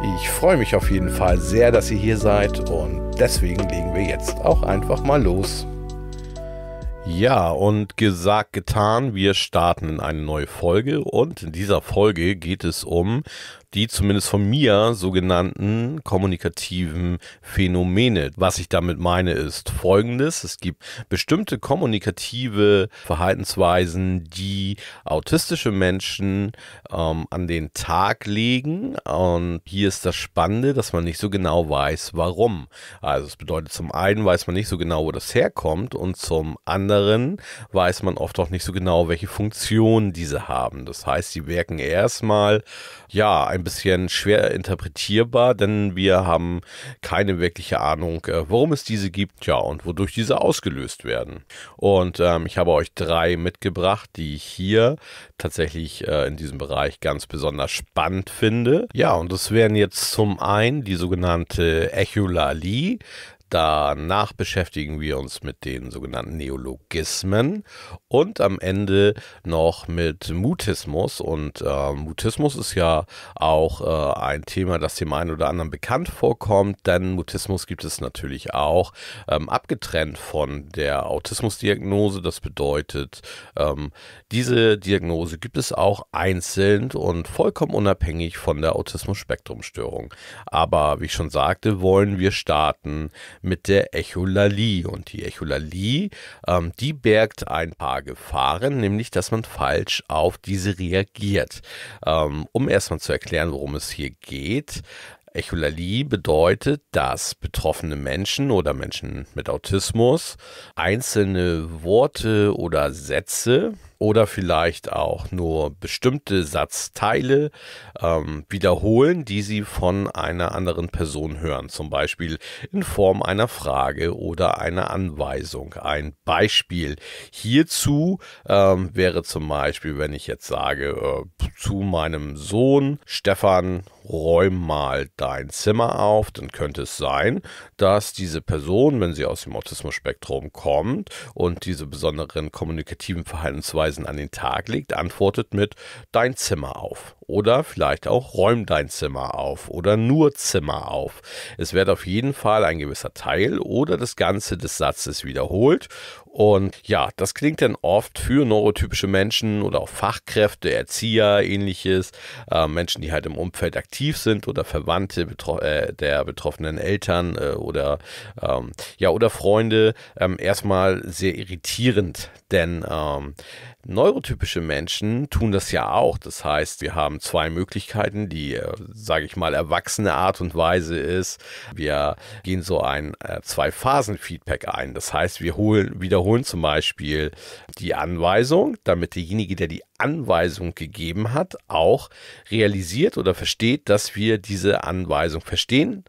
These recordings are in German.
Ich freue mich auf jeden Fall sehr, dass ihr hier seid und deswegen legen wir jetzt auch einfach mal los. Ja, und gesagt, getan, wir starten in eine neue Folge und in dieser Folge geht es um die zumindest von mir sogenannten kommunikativen Phänomene. Was ich damit meine ist folgendes. Es gibt bestimmte kommunikative Verhaltensweisen, die autistische Menschen ähm, an den Tag legen. Und hier ist das Spannende, dass man nicht so genau weiß, warum. Also es bedeutet zum einen weiß man nicht so genau, wo das herkommt und zum anderen weiß man oft auch nicht so genau, welche Funktion diese haben. Das heißt, sie wirken erstmal ja ein ein bisschen schwer interpretierbar, denn wir haben keine wirkliche Ahnung, äh, warum es diese gibt, ja, und wodurch diese ausgelöst werden. Und ähm, ich habe euch drei mitgebracht, die ich hier tatsächlich äh, in diesem Bereich ganz besonders spannend finde. Ja, und das wären jetzt zum einen die sogenannte Echolalie. Danach beschäftigen wir uns mit den sogenannten Neologismen und am Ende noch mit Mutismus. Und äh, Mutismus ist ja auch äh, ein Thema, das dem einen oder anderen bekannt vorkommt, denn Mutismus gibt es natürlich auch ähm, abgetrennt von der Autismusdiagnose. Das bedeutet, ähm, diese Diagnose gibt es auch einzeln und vollkommen unabhängig von der Autismus-Spektrumstörung. Aber wie ich schon sagte, wollen wir starten mit der Echolalie. Und die Echolalie, ähm, die bergt ein paar Gefahren, nämlich dass man falsch auf diese reagiert. Ähm, um erstmal zu erklären, worum es hier geht. Echolalie bedeutet, dass betroffene Menschen oder Menschen mit Autismus einzelne Worte oder Sätze oder vielleicht auch nur bestimmte Satzteile ähm, wiederholen, die Sie von einer anderen Person hören, zum Beispiel in Form einer Frage oder einer Anweisung. Ein Beispiel hierzu ähm, wäre zum Beispiel, wenn ich jetzt sage, äh, zu meinem Sohn Stefan, räum mal dein Zimmer auf, dann könnte es sein, dass diese Person, wenn sie aus dem Autismus-Spektrum kommt und diese besonderen kommunikativen Verhaltensweisen Verhaltensweisen an den Tag legt, antwortet mit Dein Zimmer auf. Oder vielleicht auch räum dein Zimmer auf oder nur Zimmer auf. Es wird auf jeden Fall ein gewisser Teil oder das Ganze des Satzes wiederholt. Und ja, das klingt dann oft für neurotypische Menschen oder auch Fachkräfte, Erzieher, ähnliches, äh, Menschen, die halt im Umfeld aktiv sind oder Verwandte betro äh, der betroffenen Eltern äh, oder ähm, ja oder Freunde ähm, erstmal sehr irritierend, denn ähm, neurotypische Menschen tun das ja auch. Das heißt, wir haben haben zwei Möglichkeiten. Die, äh, sage ich mal, erwachsene Art und Weise ist, wir gehen so ein äh, Zwei-Phasen-Feedback ein. Das heißt, wir holen, wiederholen zum Beispiel die Anweisung, damit derjenige, der die Anweisung gegeben hat, auch realisiert oder versteht, dass wir diese Anweisung verstehen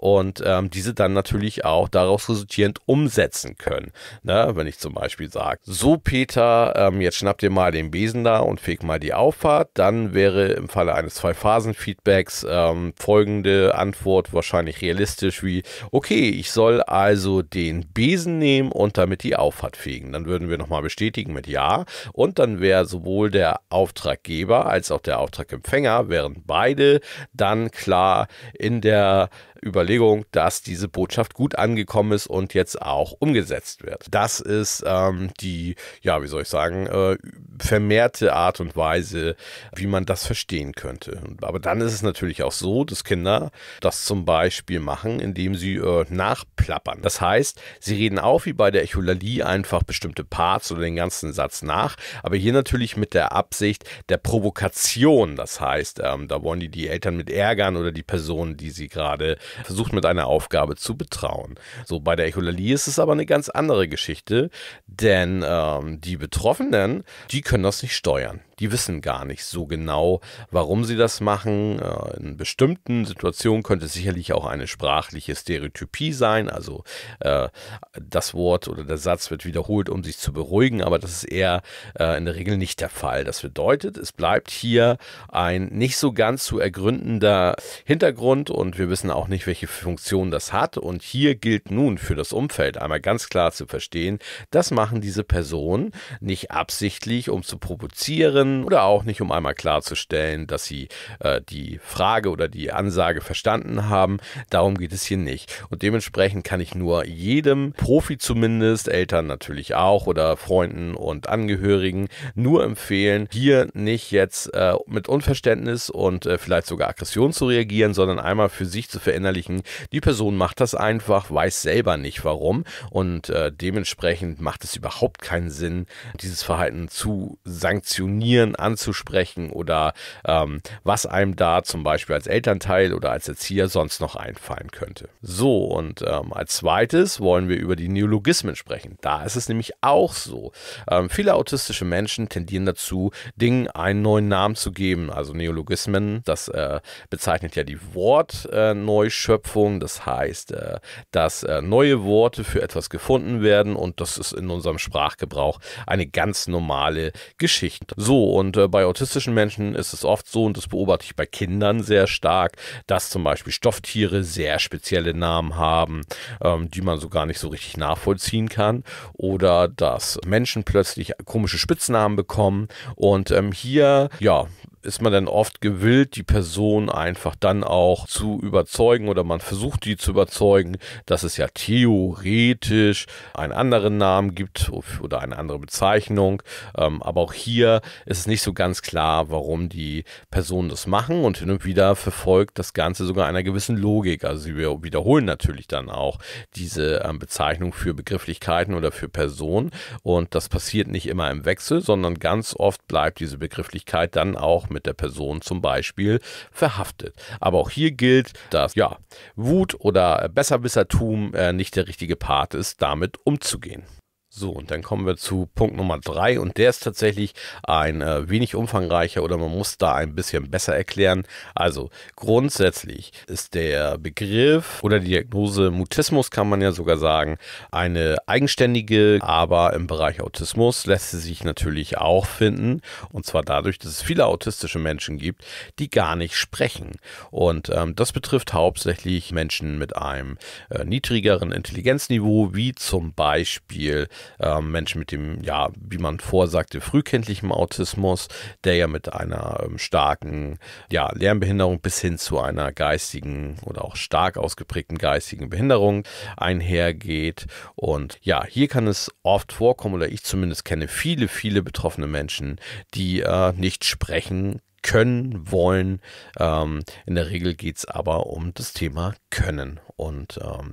und ähm, diese dann natürlich auch daraus resultierend umsetzen können. Ne? Wenn ich zum Beispiel sage, so Peter, ähm, jetzt schnapp dir mal den Besen da und feg mal die Auffahrt, dann wäre im Falle eines Zwei-Phasen-Feedbacks ähm, folgende Antwort wahrscheinlich realistisch wie, okay, ich soll also den Besen nehmen und damit die Auffahrt fegen. Dann würden wir nochmal bestätigen mit Ja und dann wäre sowohl der Auftraggeber als auch der Auftragempfänger, wären beide dann klar in der Überlegung, Überlegung, dass diese Botschaft gut angekommen ist und jetzt auch umgesetzt wird. Das ist ähm, die, ja, wie soll ich sagen, äh, vermehrte Art und Weise, wie man das verstehen könnte. Aber dann ist es natürlich auch so, dass Kinder das zum Beispiel machen, indem sie äh, nachplappern. Das heißt, sie reden auch wie bei der Echolalie einfach bestimmte Parts oder den ganzen Satz nach, aber hier natürlich mit der Absicht der Provokation. Das heißt, ähm, da wollen die die Eltern mit ärgern oder die Personen, die sie gerade versuchen versucht, mit einer Aufgabe zu betrauen. So bei der Echolalie ist es aber eine ganz andere Geschichte, denn ähm, die Betroffenen, die können das nicht steuern die wissen gar nicht so genau, warum sie das machen. Äh, in bestimmten Situationen könnte es sicherlich auch eine sprachliche Stereotypie sein, also äh, das Wort oder der Satz wird wiederholt, um sich zu beruhigen, aber das ist eher äh, in der Regel nicht der Fall. Das bedeutet, es bleibt hier ein nicht so ganz zu ergründender Hintergrund und wir wissen auch nicht, welche Funktion das hat. Und hier gilt nun für das Umfeld einmal ganz klar zu verstehen, das machen diese Personen nicht absichtlich, um zu provozieren, erklären oder auch nicht, um einmal klarzustellen, dass sie äh, die Frage oder die Ansage verstanden haben. Darum geht es hier nicht. Und dementsprechend kann ich nur jedem Profi zumindest, Eltern natürlich auch oder Freunden und Angehörigen nur empfehlen, hier nicht jetzt äh, mit Unverständnis und äh, vielleicht sogar Aggression zu reagieren, sondern einmal für sich zu verinnerlichen, die Person macht das einfach, weiß selber nicht warum und äh, dementsprechend macht es überhaupt keinen Sinn, dieses Verhalten zu sanktionieren definieren, anzusprechen oder ähm, was einem da zum Beispiel als Elternteil oder als Erzieher sonst noch einfallen könnte. So, und ähm, als zweites wollen wir über die Neologismen sprechen. Da ist es nämlich auch so. Ähm, viele autistische Menschen tendieren dazu, Dingen einen neuen Namen zu geben. Also Neologismen, das äh, bezeichnet ja die Wortneuschöpfung. Äh, das heißt, äh, dass äh, neue Worte für etwas gefunden werden und das ist in unserem Sprachgebrauch eine ganz normale Geschichte. So, und äh, bei autistischen Menschen ist es oft so, und das beobachte ich bei Kindern sehr stark, dass zum Beispiel Stofftiere sehr spezielle Namen haben, ähm, die man so gar nicht so richtig nachvollziehen kann. Oder dass Menschen plötzlich komische Spitznamen bekommen. Und ähm, hier, ja, ist man dann oft gewillt, die Person einfach dann auch zu überzeugen oder man versucht die zu überzeugen, dass es ja theoretisch einen anderen Namen gibt oder eine andere Bezeichnung. Ähm, aber auch hier ist es nicht so ganz klar, warum die Personen das machen und hin und wieder verfolgt das Ganze sogar einer gewissen Logik. Also sie wiederholen natürlich dann auch diese ähm, Bezeichnung für Begrifflichkeiten oder für Personen und das passiert nicht immer im Wechsel, sondern ganz oft bleibt diese Begrifflichkeit dann auch mit der Person zum Beispiel verhaftet. Aber auch hier gilt, dass ja, Wut oder Besserwissertum äh, nicht der richtige Part ist, damit umzugehen. So, und dann kommen wir zu Punkt Nummer drei und der ist tatsächlich ein äh, wenig umfangreicher oder man muss da ein bisschen besser erklären. Also grundsätzlich ist der Begriff oder die Diagnose Mutismus, kann man ja sogar sagen, eine eigenständige, aber im Bereich Autismus lässt sie sich natürlich auch finden und zwar dadurch, dass es viele autistische Menschen gibt, die gar nicht sprechen. Und ähm, das betrifft hauptsächlich Menschen mit einem äh, niedrigeren Intelligenzniveau, wie zum Beispiel äh, Menschen mit dem, ja, wie man vorsagte, frühkindlichen Autismus, der ja mit einer ähm, starken ja, Lernbehinderung bis hin zu einer geistigen oder auch stark ausgeprägten geistigen Behinderung einhergeht. Und ja, hier kann es oft vorkommen, oder ich zumindest kenne viele, viele betroffene Menschen, die äh, nicht sprechen können, wollen. Ähm, in der Regel geht es aber um das Thema Können. Und ähm,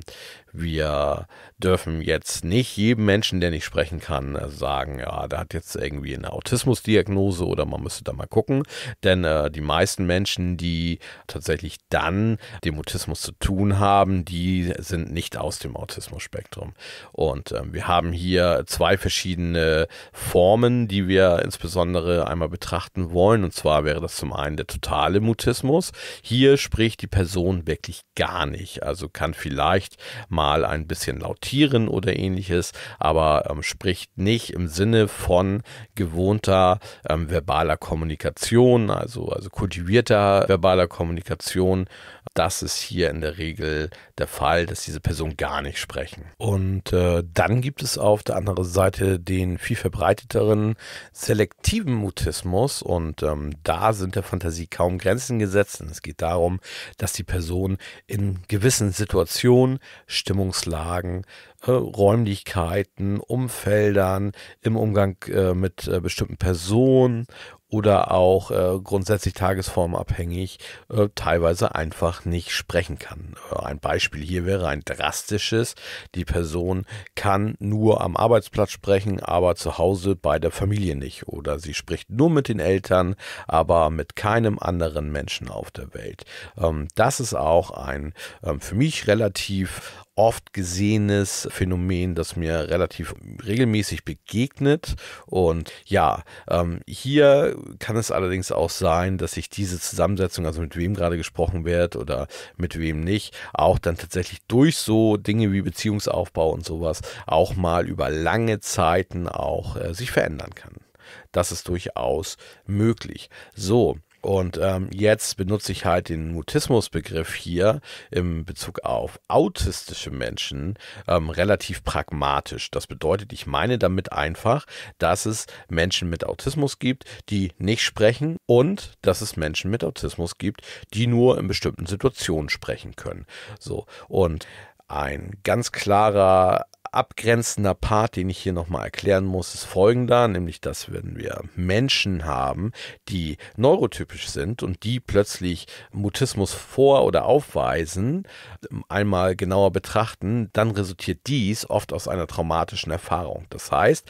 wir dürfen jetzt nicht jedem Menschen, der nicht sprechen kann, äh, sagen, ja, der hat jetzt irgendwie eine Autismusdiagnose oder man müsste da mal gucken. Denn äh, die meisten Menschen, die tatsächlich dann dem Autismus zu tun haben, die sind nicht aus dem Autismus-Spektrum. Und äh, wir haben hier zwei verschiedene Formen, die wir insbesondere einmal betrachten wollen. Und zwar wäre wäre das zum einen der totale Mutismus. Hier spricht die Person wirklich gar nicht. Also kann vielleicht mal ein bisschen lautieren oder ähnliches, aber ähm, spricht nicht im Sinne von gewohnter ähm, verbaler Kommunikation, also, also kultivierter verbaler Kommunikation. Das ist hier in der Regel der Fall, dass diese Person gar nicht sprechen. Und äh, dann gibt es auf der anderen Seite den viel verbreiteteren selektiven Mutismus und ähm, da sind der Fantasie kaum Grenzen gesetzt. Und es geht darum, dass die Person in gewissen Situationen, Stimmungslagen, äh, Räumlichkeiten, Umfeldern, im Umgang äh, mit äh, bestimmten Personen oder auch äh, grundsätzlich tagesformabhängig äh, teilweise einfach nicht sprechen kann. Äh, ein Beispiel hier wäre ein drastisches. Die Person kann nur am Arbeitsplatz sprechen, aber zu Hause bei der Familie nicht. Oder sie spricht nur mit den Eltern, aber mit keinem anderen Menschen auf der Welt. Ähm, das ist auch ein ähm, für mich relativ oft gesehenes Phänomen, das mir relativ regelmäßig begegnet. Und ja, ähm, hier kann es allerdings auch sein, dass sich diese Zusammensetzung, also mit wem gerade gesprochen wird oder mit wem nicht, auch dann tatsächlich durch so Dinge wie Beziehungsaufbau und sowas auch mal über lange Zeiten auch äh, sich verändern kann. Das ist durchaus möglich. So, und ähm, jetzt benutze ich halt den Mutismus-Begriff hier im Bezug auf autistische Menschen ähm, relativ pragmatisch. Das bedeutet, ich meine damit einfach, dass es Menschen mit Autismus gibt, die nicht sprechen und dass es Menschen mit Autismus gibt, die nur in bestimmten Situationen sprechen können. So und ein ganz klarer abgrenzender Part, den ich hier nochmal erklären muss, ist folgender, nämlich dass wenn wir Menschen haben, die neurotypisch sind und die plötzlich Mutismus vor- oder aufweisen, einmal genauer betrachten, dann resultiert dies oft aus einer traumatischen Erfahrung. Das heißt,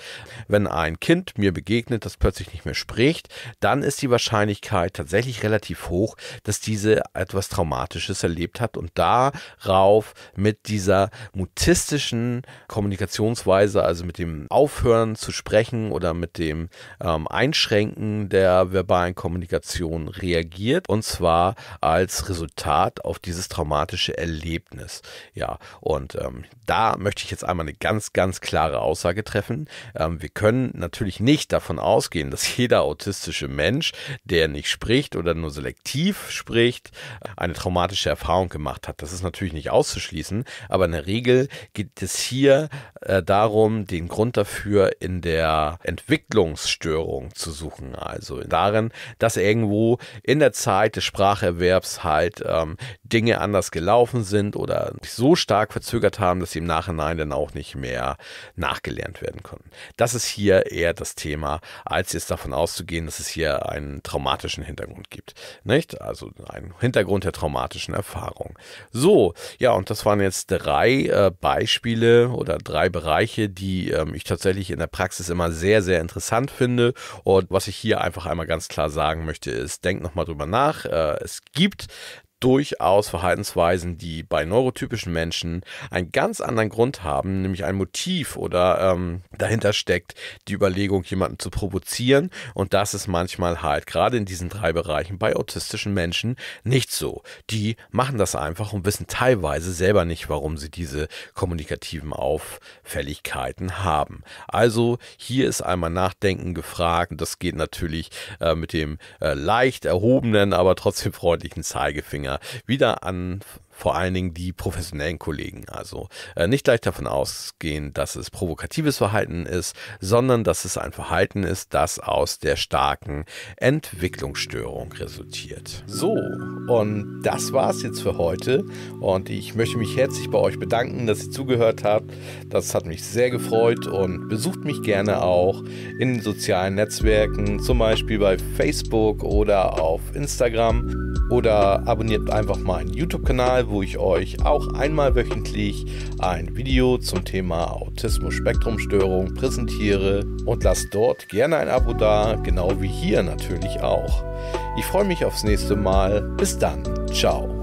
wenn ein Kind mir begegnet, das plötzlich nicht mehr spricht, dann ist die Wahrscheinlichkeit tatsächlich relativ hoch, dass diese etwas Traumatisches erlebt hat und darauf mit dieser mutistischen Kommunikationsweise, also mit dem Aufhören zu sprechen oder mit dem ähm, Einschränken der verbalen Kommunikation reagiert und zwar als Resultat auf dieses traumatische Erlebnis. Ja, und ähm, da möchte ich jetzt einmal eine ganz, ganz klare Aussage treffen. Ähm, wir können natürlich nicht davon ausgehen, dass jeder autistische Mensch, der nicht spricht oder nur selektiv spricht, eine traumatische Erfahrung gemacht hat. Das ist natürlich nicht auszuschließen, aber in der Regel geht es hier äh, darum, den Grund dafür in der Entwicklungsstörung zu suchen. Also darin, dass irgendwo in der Zeit des Spracherwerbs halt ähm, Dinge anders gelaufen sind oder sich so stark verzögert haben, dass sie im Nachhinein dann auch nicht mehr nachgelernt werden konnten. Das ist hier eher das Thema, als jetzt davon auszugehen, dass es hier einen traumatischen Hintergrund gibt. Nicht? Also einen Hintergrund der traumatischen Erfahrung. So, ja, und das waren jetzt drei äh, Beispiele oder oder drei Bereiche, die ähm, ich tatsächlich in der Praxis immer sehr, sehr interessant finde. Und was ich hier einfach einmal ganz klar sagen möchte, ist, denkt nochmal drüber nach. Äh, es gibt durchaus Verhaltensweisen, die bei neurotypischen Menschen einen ganz anderen Grund haben, nämlich ein Motiv oder ähm, dahinter steckt die Überlegung, jemanden zu provozieren. Und das ist manchmal halt gerade in diesen drei Bereichen bei autistischen Menschen nicht so. Die machen das einfach und wissen teilweise selber nicht, warum sie diese kommunikativen Auffälligkeiten haben. Also hier ist einmal Nachdenken gefragt. Das geht natürlich äh, mit dem äh, leicht erhobenen, aber trotzdem freundlichen Zeigefinger Anhänger wieder an vor allen Dingen die professionellen Kollegen. Also äh, nicht gleich davon ausgehen, dass es provokatives Verhalten ist, sondern dass es ein Verhalten ist, das aus der starken Entwicklungsstörung resultiert. So, und das war es jetzt für heute. Und ich möchte mich herzlich bei euch bedanken, dass ihr zugehört habt. Das hat mich sehr gefreut und besucht mich gerne auch in den sozialen Netzwerken, zum Beispiel bei Facebook oder auf Instagram. Oder abonniert einfach meinen YouTube-Kanal, wo ich euch auch einmal wöchentlich ein Video zum Thema Autismus-Spektrumstörung präsentiere und lasst dort gerne ein Abo da, genau wie hier natürlich auch. Ich freue mich aufs nächste Mal. Bis dann. Ciao.